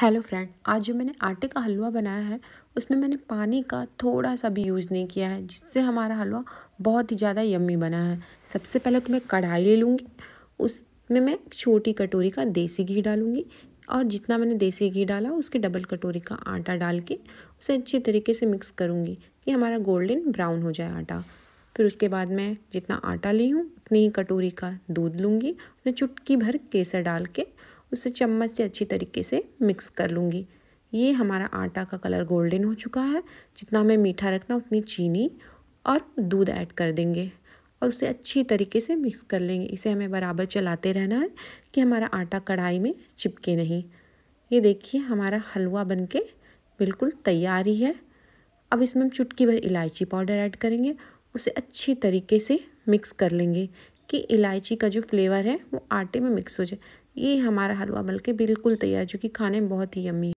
hello friend आज जो मैंने आटे का हलवा बनाया है उसमें मैंने पानी का थोड़ा सा भी यूज़ नहीं किया है जिससे हमारा हलवा बहुत ही ज़्यादा यम्मी बना है सबसे पहले तो मैं कढ़ाई ले लूँगी उसमें मैं छोटी कटोरी का देसी घी डालूँगी और जितना मैंने देसी घी डाला उसके डबल कटोरी का आटा डाल के उसे अच्छी तरीके से मिक्स करूँगी कि हमारा गोल्डन ब्राउन हो जाए आटा फिर उसके बाद मैं जितना आटा ली हूँ उतनी ही कटोरी का दूध लूँगी उसमें चुटकी भर केसर डाल के उसे चम्मच से अच्छी तरीके से मिक्स कर लूँगी ये हमारा आटा का कलर गोल्डन हो चुका है जितना हमें मीठा रखना उतनी चीनी और दूध ऐड कर देंगे और उसे अच्छी तरीके से मिक्स कर लेंगे इसे हमें बराबर चलाते रहना है कि हमारा आटा कढ़ाई में चिपके नहीं ये देखिए हमारा हलवा बनके बिल्कुल तैयार ही है अब इसमें हम चुटकी भर इलायची पाउडर ऐड करेंगे उसे अच्छी तरीके से मिक्स कर लेंगे कि इलायची का जो फ्लेवर है वो आटे में मिक्स हो जाए ये हमारा हलवा बल्कि बिल्कुल तैयार जो कि खाने में बहुत ही यम्मी